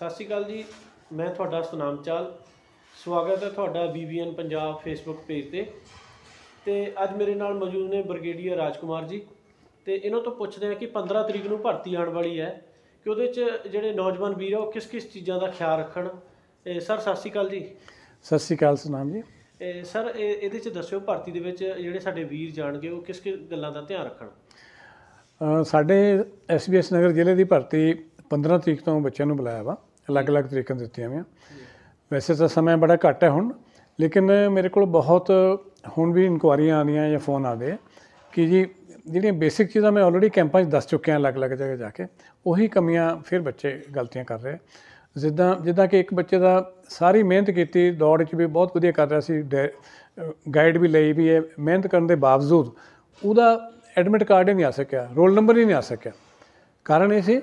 ਸਤਿ ਸ਼੍ਰੀ ਅਕਾਲ ਜੀ ਮੈਂ ਤੁਹਾਡਾ ਸੁਨਾਮ ਚਾਲ ਸਵਾਗਤ ਹੈ ਤੁਹਾਡਾ ਬੀਬੀਐਨ ਪੰਜਾਬ ਫੇਸਬੁੱਕ ਪੇਜ ਤੇ ਤੇ ਅੱਜ ਮੇਰੇ ਨਾਲ ਮੌਜੂਦ ਨੇ ਬ੍ਰਿਗੇਡੀਅਰ ਰਾਜਕੁਮਾਰ ਜੀ ਤੇ ਇਹਨਾਂ ਤੋਂ ਪੁੱਛਦੇ ਆ ਕਿ 15 ਤਰੀਕ ਨੂੰ ਭਰਤੀ ਆਉਣ ਵਾਲੀ ਹੈ ਕਿ ਉਹਦੇ 'ਚ ਜਿਹੜੇ ਨੌਜਵਾਨ ਵੀਰ ਆ ਉਹ ਕਿਸ-ਕਿਸ ਚੀਜ਼ਾਂ ਦਾ ਖਿਆਲ ਰੱਖਣ ਸਰ ਸਤਿ ਸ਼੍ਰੀ ਅਕਾਲ ਜੀ ਸਤਿ ਸ਼੍ਰੀ ਅਕਾਲ ਸੁਨਾਮ ਜੀ ਸਰ ਇਹਦੇ 'ਚ ਦੱਸਿਓ ਭਰਤੀ ਦੇ ਵਿੱਚ ਜਿਹੜੇ ਸਾਡੇ ਵੀਰ ਜਾਣਗੇ ਉਹ ਕਿਸ-ਕਿਸ ਗੱਲਾਂ ਦਾ ਧਿਆਨ ਰੱਖਣ ਸਾਡੇ ਐਸਬੀਐਸ ਨਗਰ ਜ਼ਿਲ੍ਹੇ ਦੀ ਭਰਤੀ 15 ਤਰੀਕ ਤੋਂ ਬੱਚਿਆਂ ਨੂੰ ਬੁਲਾਇਆ ਵਾ ਅਲੱਗ-ਅਲੱਗ ਤਰੀਕਾਂ ਦਿੱਤੀਆਂ ਹੋਈਆਂ ਵੈਸੇ ਤਾਂ ਸਮਾਂ ਬੜਾ ਘੱਟ ਹੈ ਹੁਣ ਲੇਕਿਨ ਮੇਰੇ ਕੋਲ ਬਹੁਤ ਹੁਣ ਵੀ ਇਨਕੁਆਰੀਆਂ ਆਉਂਦੀਆਂ ਜਾਂ ਫੋਨ ਆਉਂਦੇ ਕਿ ਜੀ ਜਿਹੜੀਆਂ ਬੇਸਿਕ ਚੀਜ਼ਾਂ ਮੈਂ ਆਲਰੇਡੀ ਕੈਂਪਾਂ 'ਚ ਦੱਸ ਚੁੱਕਿਆ ਹਾਂ ਅਲੱਗ-ਅਲੱਗ ਜਗ੍ਹਾ ਜਾ ਕੇ ਉਹੀ ਕਮੀਆਂ ਫਿਰ ਬੱਚੇ ਗਲਤੀਆਂ ਕਰ ਰਹੇ ਜਿੱਦਾਂ ਜਿੱਦਾਂ ਕਿ ਇੱਕ ਬੱਚੇ ਦਾ ਸਾਰੀ ਮਿਹਨਤ ਕੀਤੀ ਦੌੜ 'ਚ ਵੀ ਬਹੁਤ ਵਧੀਆ ਕਰ ਰਿਹਾ ਸੀ ਗਾਈਡ ਵੀ ਲਈ ਵੀ ਹੈ ਮਿਹਨਤ ਕਰਨ ਦੇ ਬਾਵਜੂਦ ਉਹਦਾ ਐਡਮਿਟ ਕਾਰਡ ਹੀ ਨਹੀਂ ਆ ਸਕਿਆ ਰੋਲ ਨੰਬਰ ਹੀ ਨਹੀਂ ਆ ਸਕਿਆ ਕਾਰਨ ਇਹ ਸੀ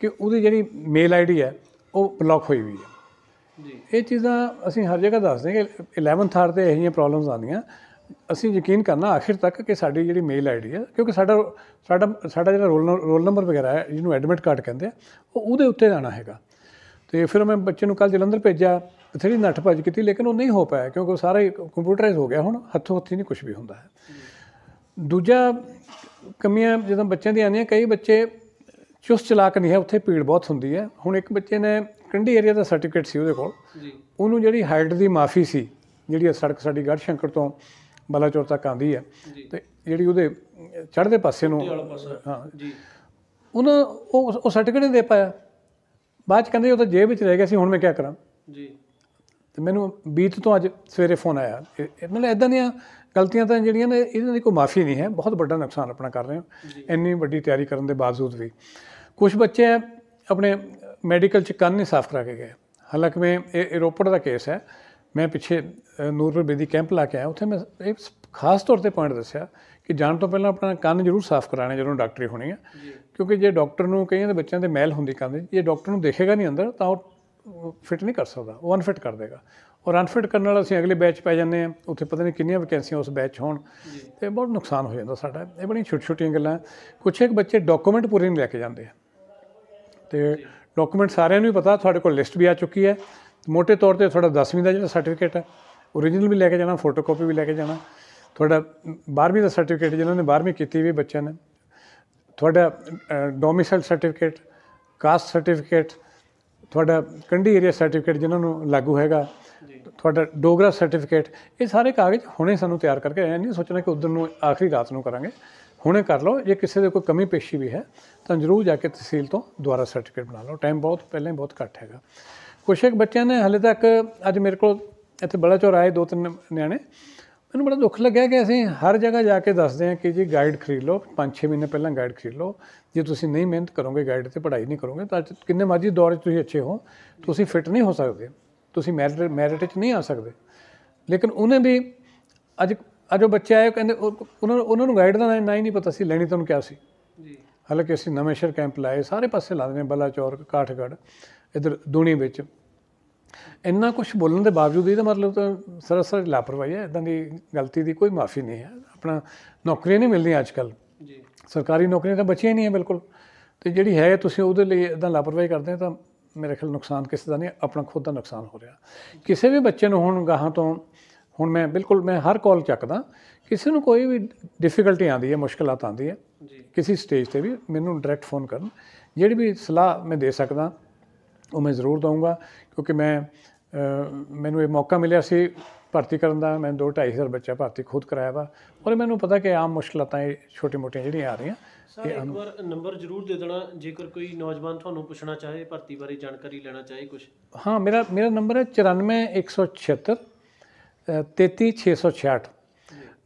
ਕਿ ਉਹਦੀ ਜਿਹੜੀ ਮੇਲ ਆਈਡੀ ਹੈ ਉਹ ਬਲੌਕ ਹੋਈ ਹੋਈ ਹੈ ਜੀ ਇਹ ਚੀਜ਼ਾਂ ਅਸੀਂ ਹਰ ਜਗ੍ਹਾ ਦੱਸਦੇ ਹਾਂ ਕਿ 11th ਆਰ ਤੇ ਇਹੀਆਂ ਪ੍ਰੋਬਲਮਸ ਆਉਂਦੀਆਂ ਅਸੀਂ ਯਕੀਨ ਕਰਨਾ ਆਖਿਰ ਤੱਕ ਕਿ ਸਾਡੀ ਜਿਹੜੀ ਮੇਲ ਆਈਡੀ ਹੈ ਕਿਉਂਕਿ ਸਾਡਾ ਸਾਡਾ ਸਾਡਾ ਜਿਹੜਾ ਰੋਲ ਰੋਲ ਨੰਬਰ ਵਗੈਰਾ ਹੈ ਜਿਹਨੂੰ ਐਡਮਿਟ ਕਾਰਡ ਕਹਿੰਦੇ ਆ ਉਹ ਉਹਦੇ ਉੱਤੇ ਜਾਣਾ ਹੈਗਾ ਤੇ ਫਿਰ ਮੈਂ ਬੱਚੇ ਨੂੰ ਕੱਲ ਜਲੰਧਰ ਭੇਜਿਆ ਥੋੜੀ ਨੱਠ ਭੱਜ ਕੀਤੀ ਲੇਕਿਨ ਉਹ ਨਹੀਂ ਹੋ ਪਾਇਆ ਕਿਉਂਕਿ ਉਹ ਸਾਰਾ ਕੰਪਿਊਟਰਾਈਜ਼ ਹੋ ਗਿਆ ਹੁਣ ਹੱਥੋਂ ਹੱਥੀ ਨਹੀਂ ਕੁਝ ਵੀ ਹੁੰਦਾ ਹੈ ਦੂਜਾ ਕਮੀਆਂ ਜਦੋਂ ਬੱਚਿਆਂ ਦੀ ਆਉਂਦੀਆਂ ਕਈ ਬੱਚੇ ਚੁਸ ਚਲਾਕ ਨਹੀਂ ਹੈ ਉੱਥੇ ਭੀੜ ਬਹੁਤ ਹੁੰਦੀ ਹੈ ਹੁਣ ਇੱਕ ਬੱਚੇ ਨੇ ਕੰਢੀ ਏਰੀਆ ਦਾ ਸਰਟੀਫਿਕੇਟ ਸੀ ਉਹਦੇ ਕੋਲ ਜੀ ਉਹਨੂੰ ਜਿਹੜੀ ਹਾਈਟ ਦੀ ਮਾਫੀ ਸੀ ਜਿਹੜੀ ਸੜਕ ਸਾਡੀ ਗੜ ਸ਼ੰਕਰ ਤੋਂ ਬਲਾਚੌਰ ਤੱਕ ਆਂਦੀ ਹੈ ਤੇ ਜਿਹੜੀ ਉਹਦੇ ਚੜ੍ਹਦੇ ਪਾਸੇ ਨੂੰ ਹਾਂ ਜੀ ਉਹਨਾਂ ਉਹ ਉਹ ਸਰਟੀਫਿਕੇਟ ਨਹੀਂ ਦੇ ਪਾਇਆ ਬਾਅਦ ਚ ਕਹਿੰਦੇ ਉਹ ਤਾਂ ਜੇਬ ਵਿੱਚ ਰਹਿ ਗਿਆ ਸੀ ਹੁਣ ਮੈਂ ਕੀ ਕਰਾਂ ਜੀ ਤੇ ਮੈਨੂੰ ਬੀਤ ਤੋਂ ਅੱਜ ਸਵੇਰੇ ਫੋਨ ਆਇਆ ਮਤਲਬ ਇਦਾਂ ਦੀਆਂ ਗਲਤੀਆਂ ਤਾਂ ਜਿਹੜੀਆਂ ਨੇ ਇਹਨਾਂ ਦੀ ਕੋਈ ਮਾਫੀ ਨਹੀਂ ਹੈ ਬਹੁਤ ਵੱਡਾ ਨੁਕਸਾਨ ਆਪਣਾ ਕਰ ਰਹੇ ਹਾਂ ਇੰਨੀ ਵੱਡੀ ਤਿਆਰੀ ਕਰਨ ਦੇ ਬਾਵਜੂਦ ਵੀ ਕੁਝ ਬੱਚੇ ਆਪਣੇ ਮੈਡੀਕਲ ਚ ਕੰਨ ਨਹੀਂ ਸਾਫ਼ ਕਰਾ ਕੇ ਗਏ ਹਾਲਾਂਕਿ ਮੈਂ ਇਹ ਰੋਪੜ ਦਾ ਕੇਸ ਹੈ ਮੈਂ ਪਿੱਛੇ ਨੂਰਪੁਰ ਬੇਦੀ ਕੈਂਪ ਲਾ ਕੇ ਆਇਆ ਉੱਥੇ ਮੈਂ ਇਹ ਖਾਸ ਤੌਰ ਤੇ ਪੁਆਇੰਟ ਦੱਸਿਆ ਕਿ ਜਾਣ ਤੋਂ ਪਹਿਲਾਂ ਆਪਣਾ ਕੰਨ ਜ਼ਰੂਰ ਸਾਫ਼ ਕਰਾਣਾ ਜਦੋਂ ਡਾਕਟਰੀ ਹੋਣੀ ਹੈ ਕਿਉਂਕਿ ਜੇ ਡਾਕਟਰ ਨੂੰ ਕਹੀਏ ਤਾਂ ਬੱਚਿਆਂ ਦੇ ਮੈਲ ਹੁੰਦੀ ਕੰਨ ਦੀ ਜੇ ਡਾਕਟਰ ਨੂੰ ਦੇਖੇਗਾ ਨਹੀਂ ਅੰਦਰ ਤਾਂ ਉਹ ਫਿਟ ਨਹੀਂ ਕਰ ਸਕਦਾ ਉਹ ਅਨਫਿਟ ਕਰ ਦੇਗਾ ਔਰ ਅਨਫਿਟ ਕਰਨ ਨਾਲ ਅਸੀਂ ਅਗਲੇ ਬੈਚ ਪੈ ਜਾਂਦੇ ਆ ਉੱਥੇ ਪਤਾ ਨਹੀਂ ਕਿੰਨੀਆਂ ਵੈਕੈਂਸੀਆਂ ਉਸ ਬੈਚ ਹੋਣ ਤੇ ਬਹੁਤ ਨੁਕਸਾਨ ਹੋ ਜਾਂਦਾ ਸਾਡਾ ਇਹ ਬੜੀਆਂ ਛੋਟੀਆਂ ਛੋਟੀਆਂ ਗੱਲਾਂ ਕੁਝ ਇੱਕ ਬੱਚੇ ਡਾਕੂਮੈਂਟ ਪੂਰੇ ਨਹੀਂ ਲੈ ਕੇ ਜਾਂਦੇ ਆ ਤੇ ਡਾਕੂਮੈਂਟ ਸਾਰਿਆਂ ਨੂੰ ਹੀ ਪਤਾ ਤੁਹਾਡੇ ਕੋਲ ਲਿਸਟ ਵੀ ਆ ਚੁੱਕੀ ਹੈ ਮੋٹے ਤੌਰ ਤੇ ਤੁਹਾਡਾ 10ਵੀਂ ਦਾ ਜਿਹੜਾ ਸਰਟੀਫਿਕੇਟ ਹੈ origignal ਵੀ ਲੈ ਕੇ ਜਾਣਾ ਫੋਟੋਕਾਪੀ ਵੀ ਲੈ ਕੇ ਜਾਣਾ ਤੁਹਾਡਾ 12ਵੀਂ ਦਾ ਸਰਟੀਫਿਕੇਟ ਜਿਨ੍ਹਾਂ ਨੇ 12ਵੀਂ ਕੀਤੀ ਵੀ ਬੱਚਿਆਂ ਨੇ ਤੁਹਾਡਾ ਡੋਮਿਸਾਈਲ ਸਰਟੀਫਿਕੇਟ ਕਾਸਟ ਸਰਟੀਫਿਕੇਟ ਤੁਹਾਡਾ ਕੰਢੀ ਏਰੀਆ ਸਰਟੀਫਿਕੇਟ ਜਿਨ੍ਹਾਂ ਨੂੰ ਲਾਗੂ ਹੈਗਾ ਤੁਹਾਡਾ ਡੋਗਰਾ ਸਰਟੀਫਿਕੇਟ ਇਹ ਸਾਰੇ ਕਾਗਜ਼ ਹੁਣੇ ਸਾਨੂੰ ਤਿਆਰ ਕਰਕੇ ਆਏ ਨਹੀਂ ਸੋਚਣਾ ਕਿ ਉਦੋਂ ਨੂੰ ਆਖਰੀ ਰਾਤ ਨੂੰ ਕਰਾਂਗੇ ਹੁਣੇ ਕਰ ਲਓ ਜੇ ਕਿਸੇ ਦੇ ਕੋਈ ਕਮੀ ਪੇਸ਼ੀ ਵੀ ਹੈ ਤਾਂ ਜ਼ਰੂਰ ਜਾ ਕੇ ਤਹਿਸੀਲ ਤੋਂ ਦੁਆਰਾ ਸਰਟੀਫਿਕੇਟ ਬਣਾ ਲਓ ਟਾਈਮ ਬਹੁਤ ਪਹਿਲਾਂ ਹੀ ਬਹੁਤ ਘੱਟ ਹੈਗਾ ਕੁਝ ਇੱਕ ਬੱਚਿਆਂ ਨੇ ਹਲੇ ਤੱਕ ਅੱਜ ਮੇਰੇ ਕੋਲ ਇੱਥੇ ਬੜਾ ਚੋਰ ਆਏ ਦੋ ਤਿੰਨ ਨਿਆਣੇ ਮੈਨੂੰ ਬੜਾ ਦੁੱਖ ਲੱਗਿਆ ਕਿ ਅਸੀਂ ਹਰ ਜਗ੍ਹਾ ਜਾ ਕੇ ਦੱਸਦੇ ਹਾਂ ਕਿ ਜੀ ਗਾਈਡ ਖਰੀਦ ਲਓ 5-6 ਮਹੀਨੇ ਪਹਿਲਾਂ ਗਾਈਡ ਖਰੀਦ ਲਓ ਜੇ ਤੁਸੀਂ ਨਹੀਂ ਮਿਹਨਤ ਕਰੋਗੇ ਗਾਈਡ ਤੇ ਪੜ੍ਹਾਈ ਨਹੀਂ ਕਰੋਗੇ ਤਾਂ ਕਿੰਨੇ ਮਰਜ਼ੀ ਦੌਰ 'ਚ ਤੁਸੀਂ ਅੱਛੇ ਹੋ ਤੁਸੀਂ ਫਿੱਟ ਨਹੀਂ ਹੋ ਸਕਦੇ ਤੁਸੀਂ ਮੈਰਿਟ ਮੈਰਿਟ 'ਚ ਨਹੀਂ ਆ ਸਕਦੇ ਲੇਕਿਨ ਉਹਨੇ ਵੀ ਅੱਜ ਆ ਜੋ ਬੱਚੇ ਆਏ ਕਹਿੰਦੇ ਉਹਨਾਂ ਨੂੰ ਉਹਨਾਂ ਨੂੰ ਗਾਈਡ ਦਾ ਨਾ ਹੀ ਨਹੀਂ ਪਤਾ ਸੀ ਲੈਣੀ ਤੁਹਾਨੂੰ ਕਿਆ ਸੀ ਜੀ ਹਾਲਾਂਕਿ ਅਸੀਂ ਨਵੇਂਸ਼ਰ ਕੈਂਪ ਲਾਏ ਸਾਰੇ ਪਾਸੇ ਲਾਦੇ ਨੇ ਬਲਾਚੌਰ ਕਾਠਗੜ ਇਧਰ ਦੂਣੀ ਵਿੱਚ ਇੰਨਾ ਕੁਝ ਬੋਲਣ ਦੇ ਬਾਵਜੂਦ ਇਹਦਾ ਮਤਲਬ ਤਾਂ ਸਰਸਰ ਲਾਪਰਵਾਹੀ ਹੈ ਇਦਾਂ ਦੀ ਗਲਤੀ ਦੀ ਕੋਈ ਮਾਫੀ ਨਹੀਂ ਹੈ ਆਪਣਾ ਨੌਕਰੀਆਂ ਨਹੀਂ ਮਿਲਦੀਆਂ ਅੱਜ ਕੱਲ ਜੀ ਸਰਕਾਰੀ ਨੌਕਰੀਆਂ ਤਾਂ ਬਚੀਆਂ ਨਹੀਂ ਹੈ ਬਿਲਕੁਲ ਤੇ ਜਿਹੜੀ ਹੈ ਤੁਸੀਂ ਉਹਦੇ ਲਈ ਇਦਾਂ ਲਾਪਰਵਾਹੀ ਕਰਦੇ ਹੋ ਤਾਂ ਮੇਰੇ ਖਿਆਲ ਨੁਕਸਾਨ ਕਿਸੇ ਦਾ ਨਹੀਂ ਆਪਣਾ ਖੁਦ ਦਾ ਨੁਕਸਾਨ ਹੋ ਰਿਹਾ ਕਿਸੇ ਵੀ ਬੱਚੇ ਨੂੰ ਹੁਣ ਗਾਹਾਂ ਤੋਂ ਹੁਣ ਮੈਂ ਬਿਲਕੁਲ ਮੈਂ ਹਰ ਕਾਲ ਚੱਕਦਾ ਕਿਸੇ ਨੂੰ ਕੋਈ ਵੀ ਡਿਫਿਕਲਟੀ ਆਂਦੀ ਹੈ ਮੁਸ਼ਕਲਾਂ ਆਂਦੀ ਹੈ ਜੀ ਕਿਸੇ ਸਟੇਜ ਤੇ ਵੀ ਮੈਨੂੰ ਡਾਇਰੈਕਟ ਫੋਨ ਕਰਨ ਜਿਹੜੀ ਵੀ ਸਲਾਹ ਮੈਂ ਦੇ ਸਕਦਾ ਉਹ ਮੈਂ ਜ਼ਰੂਰ ਦਊਂਗਾ ਕਿਉਂਕਿ ਮੈਂ ਮੈਨੂੰ ਇਹ ਮੌਕਾ ਮਿਲਿਆ ਸੀ ਭਰਤੀ ਕਰਨ ਦਾ ਮੈਂ 2 2.5000 ਬੱਚਾ ਭਰਤੀ ਖੁਦ ਕਰਾਇਆ ਵਾ ਔਰ ਮੈਨੂੰ ਪਤਾ ਕਿ ਆਮ ਮੁਸ਼ਕਲਾਂ ਤਾਂ ਛੋਟੇ-ਮੋਟੇ ਜਿਹੜੀਆਂ ਆ ਰਹੀਆਂ ਸਰ ਇੱਕ ਵਾਰ ਨੰਬਰ ਜ਼ਰੂਰ ਦੇ ਦੇਣਾ ਜੇਕਰ ਕੋਈ ਨੌਜਵਾਨ ਤੁਹਾਨੂੰ ਪੁੱਛਣਾ ਚਾਹੇ ਭਰਤੀ ਬਾਰੇ ਜਾਣਕਾਰੀ ਲੈਣਾ ਚਾਹੇ ਕੁਝ ਹਾਂ ਮੇਰਾ ਮੇਰਾ ਨੰਬਰ ਹੈ 94176 33666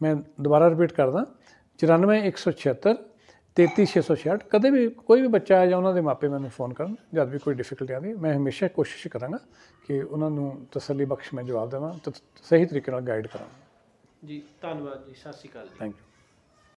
ਮੈਂ ਦੁਬਾਰਾ ਰਿਪੀਟ ਕਰਦਾ 94176 33666 ਕਦੇ ਵੀ ਕੋਈ ਵੀ ਬੱਚਾ ਆ ਜਾ ਉਹਨਾਂ ਦੇ ਮਾਪੇ ਮੈਨੂੰ ਫੋਨ ਕਰਨ ਜਦ ਵੀ ਕੋਈ ਡਿਫਿਕਲਟੀ ਆਉਂਦੀ ਮੈਂ ਹਮੇਸ਼ਾ ਕੋਸ਼ਿਸ਼ ਕਰਾਂਗਾ ਕਿ ਉਹਨਾਂ ਨੂੰ ਤਸੱਲੀ ਬਖਸ਼ ਮੈਂ ਜਵਾਬ ਦੇਵਾਂ ਤੇ ਸਹੀ ਤਰੀਕੇ ਨਾਲ ਗਾਈਡ ਕਰਾਂ ਜੀ ਧੰਨਵਾਦ ਜੀ ਸਤਿ ਸ਼੍ਰੀ ਅਕਾਲ ਜੀ ਥੈਂਕ ਯੂ